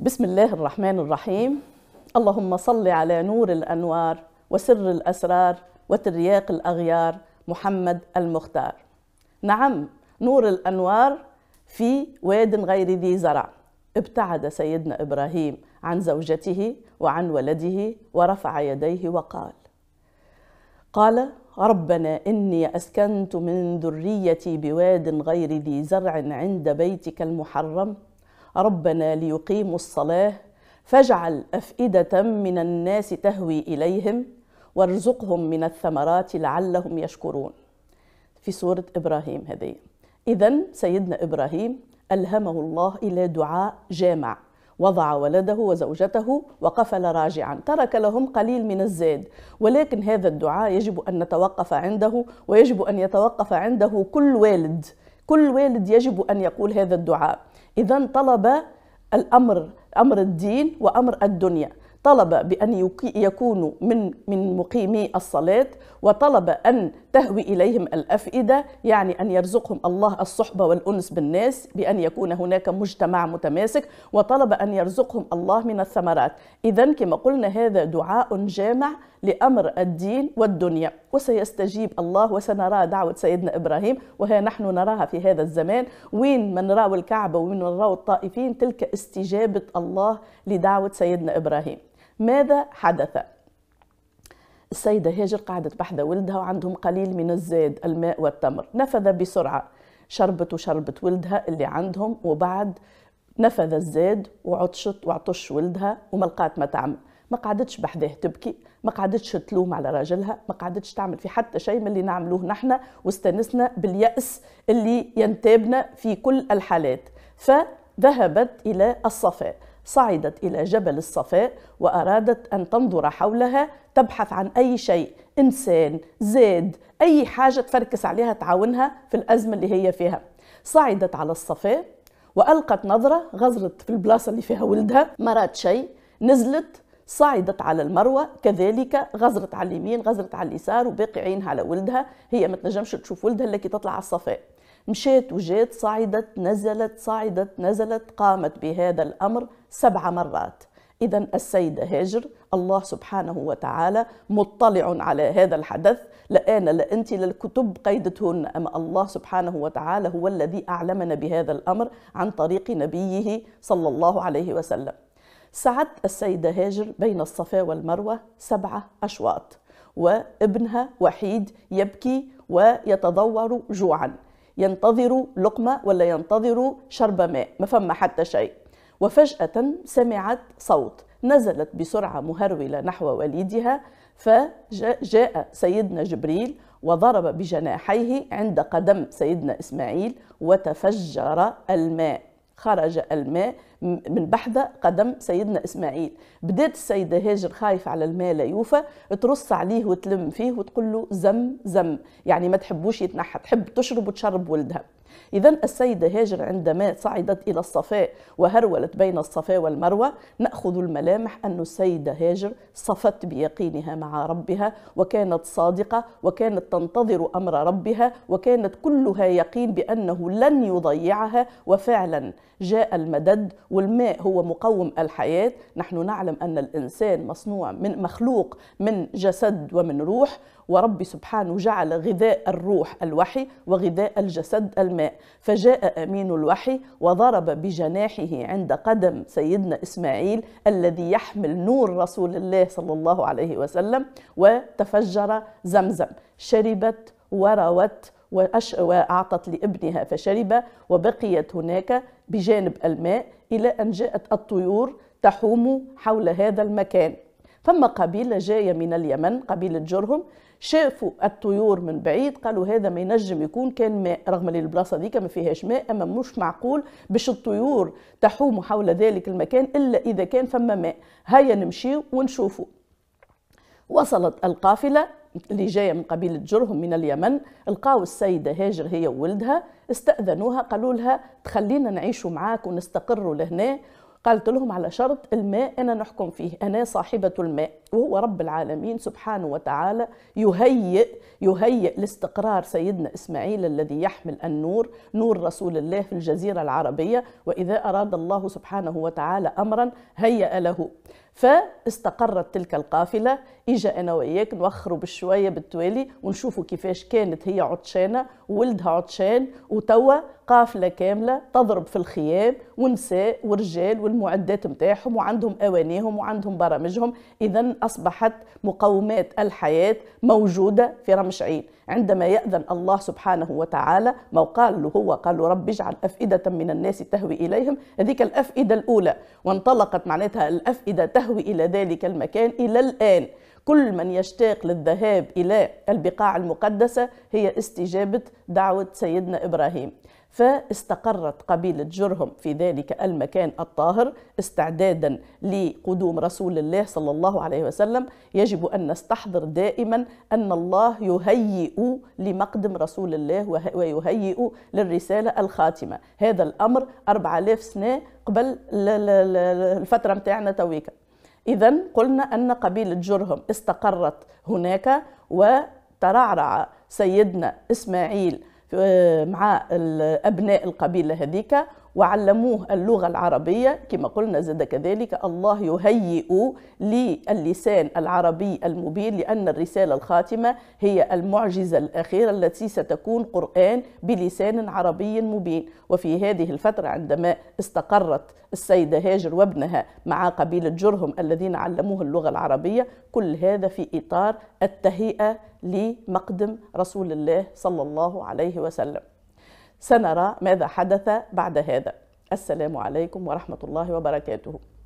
بسم الله الرحمن الرحيم اللهم صل على نور الأنوار وسر الأسرار وترياق الأغيار محمد المختار نعم نور الأنوار في واد غير ذي زرع ابتعد سيدنا إبراهيم عن زوجته وعن ولده ورفع يديه وقال قال ربنا إني أسكنت من ذريتي بواد غير ذي زرع عند بيتك المحرم ربنا ليقيموا الصلاة فاجعل أفئدة من الناس تهوي إليهم وارزقهم من الثمرات لعلهم يشكرون في سورة إبراهيم هذه إذا سيدنا إبراهيم ألهمه الله إلى دعاء جامع وضع ولده وزوجته وقفل راجعا ترك لهم قليل من الزاد ولكن هذا الدعاء يجب أن نتوقف عنده ويجب أن يتوقف عنده كل والد كل والد يجب أن يقول هذا الدعاء إذا طلب الأمر أمر الدين وأمر الدنيا طلب بأن يكونوا من من مقيمي الصلاة وطلب أن تهوي إليهم الأفئدة يعني أن يرزقهم الله الصحبة والأنس بالناس بأن يكون هناك مجتمع متماسك وطلب أن يرزقهم الله من الثمرات إذا كما قلنا هذا دعاء جامع لأمر الدين والدنيا وسيستجيب الله وسنرى دعوة سيدنا إبراهيم وها نحن نراها في هذا الزمان وين ما نراو الكعبة وين نراو الطائفين تلك استجابة الله لدعوة سيدنا إبراهيم ماذا حدث؟ السيدة هاجر قعدت بحذا ولدها وعندهم قليل من الزاد الماء والتمر نفذ بسرعة شربت وشربت ولدها اللي عندهم وبعد نفذ الزاد وعطشت وعطش ولدها وما لقات ما تعمل ما قعدتش بحذاه تبكي ما قعدتش تلوم على راجلها ما قعدتش تعمل في حتى شيء من اللي نعملوه نحن واستنسنا باليأس اللي ينتابنا في كل الحالات فذهبت إلى الصفاء صعدت إلى جبل الصفاء وأرادت أن تنظر حولها تبحث عن أي شيء إنسان زاد أي حاجة تفركس عليها تعاونها في الأزمة اللي هي فيها صعدت على الصفاء وألقت نظرة غزرت في البلاصة اللي فيها ولدها ما رات شيء نزلت صعدت على المروة كذلك غزرت على اليمين غزرت على اليسار وباقي عينها على ولدها هي ما تنجمش تشوف ولدها إلا كي تطلع على الصفاء مشات وجات صعدت نزلت صعدت نزلت قامت بهذا الأمر سبع مرات إذا السيدة هاجر الله سبحانه وتعالى مطلع على هذا الحدث لا أنا لا أنت قيدتهن أما الله سبحانه وتعالى هو الذي أعلمنا بهذا الأمر عن طريق نبيه صلى الله عليه وسلم سعد السيدة هاجر بين الصفا والمروة سبعة أشواط وابنها وحيد يبكي ويتضور جوعا ينتظر لقمة ولا ينتظر شرب ماء ما فما حتى شيء وفجأة سمعت صوت نزلت بسرعة مهرولة نحو والدها فجاء سيدنا جبريل وضرب بجناحيه عند قدم سيدنا إسماعيل وتفجر الماء خرج الماء من بحذا قدم سيدنا إسماعيل بدات السيدة هاجر خايفة على المال يوفى ترص عليه وتلم فيه وتقول له زم زم يعني ما تحبوش يتنحى تحب تشرب وتشرب ولدها إذا السيدة هاجر عندما صعدت إلى الصفاء وهرولت بين الصفاء والمروة نأخذ الملامح أن السيدة هاجر صفت بيقينها مع ربها وكانت صادقة وكانت تنتظر أمر ربها وكانت كلها يقين بأنه لن يضيعها وفعلا جاء المدد والماء هو مقوم الحياة نحن نعلم أن الإنسان مصنوع من مخلوق من جسد ومن روح وربي سبحانه جعل غذاء الروح الوحي وغذاء الجسد الماء فجاء امين الوحي وضرب بجناحه عند قدم سيدنا اسماعيل الذي يحمل نور رسول الله صلى الله عليه وسلم وتفجر زمزم شربت وروت وأعطت لابنها فشرب وبقيت هناك بجانب الماء إلى أن جاءت الطيور تحوم حول هذا المكان فما قبيلة جاية من اليمن قبيلة جرهم شافوا الطيور من بعيد قالوا هذا ما ينجم يكون كان ماء رغم البلاصه ذيك ما فيهاش ماء اما مش معقول باش الطيور تحوم حول ذلك المكان الا اذا كان فما ماء هيا نمشي ونشوفوا وصلت القافله اللي جايه من قبيله جرهم من اليمن لقاو السيده هاجر هي وولدها استاذنوها قالوا لها تخلينا نعيشوا معاك ونستقروا لهنا قالت لهم على شرط الماء أنا نحكم فيه أنا صاحبة الماء وهو رب العالمين سبحانه وتعالى يهيئ يهيئ لاستقرار سيدنا إسماعيل الذي يحمل النور نور رسول الله في الجزيرة العربية وإذا أراد الله سبحانه وتعالى أمرا هيأ له فاستقرت تلك القافلة إجا أنا وإياك نوخروا بالشوية بالتوالي ونشوفوا كيفاش كانت هي عطشانة وولدها عطشان وتوا قافلة كاملة تضرب في الخيام ونساء ورجال والمعدات متاعهم وعندهم أوانيهم وعندهم برامجهم إذا أصبحت مقومات الحياة موجودة في رمش عين عندما يأذن الله سبحانه وتعالى ما قال له هو قال له رب اجعل أفئدة من الناس تهوي إليهم هذيك الأفئدة الأولى وانطلقت معناتها الأفئدة تهوي إلى ذلك المكان إلى الآن كل من يشتاق للذهاب إلى البقاع المقدسة هي استجابة دعوة سيدنا إبراهيم فاستقرت قبيلة جرهم في ذلك المكان الطاهر استعدادا لقدوم رسول الله صلى الله عليه وسلم يجب أن نستحضر دائما أن الله يهيئ لمقدم رسول الله ويهيئ للرسالة الخاتمة هذا الأمر 4000 سنة قبل الفترة متاعنا تويكا إذا قلنا أن قبيلة جرهم استقرت هناك وترعرع سيدنا إسماعيل آه، مع ابناء القبيله هذيك وعلموه اللغة العربية كما قلنا زاد كذلك الله يهيئ للسان العربي المبين لأن الرسالة الخاتمة هي المعجزة الأخيرة التي ستكون قرآن بلسان عربي مبين وفي هذه الفترة عندما استقرت السيدة هاجر وابنها مع قبيلة جرهم الذين علموه اللغة العربية كل هذا في إطار التهيئة لمقدم رسول الله صلى الله عليه وسلم سنرى ماذا حدث بعد هذا السلام عليكم ورحمة الله وبركاته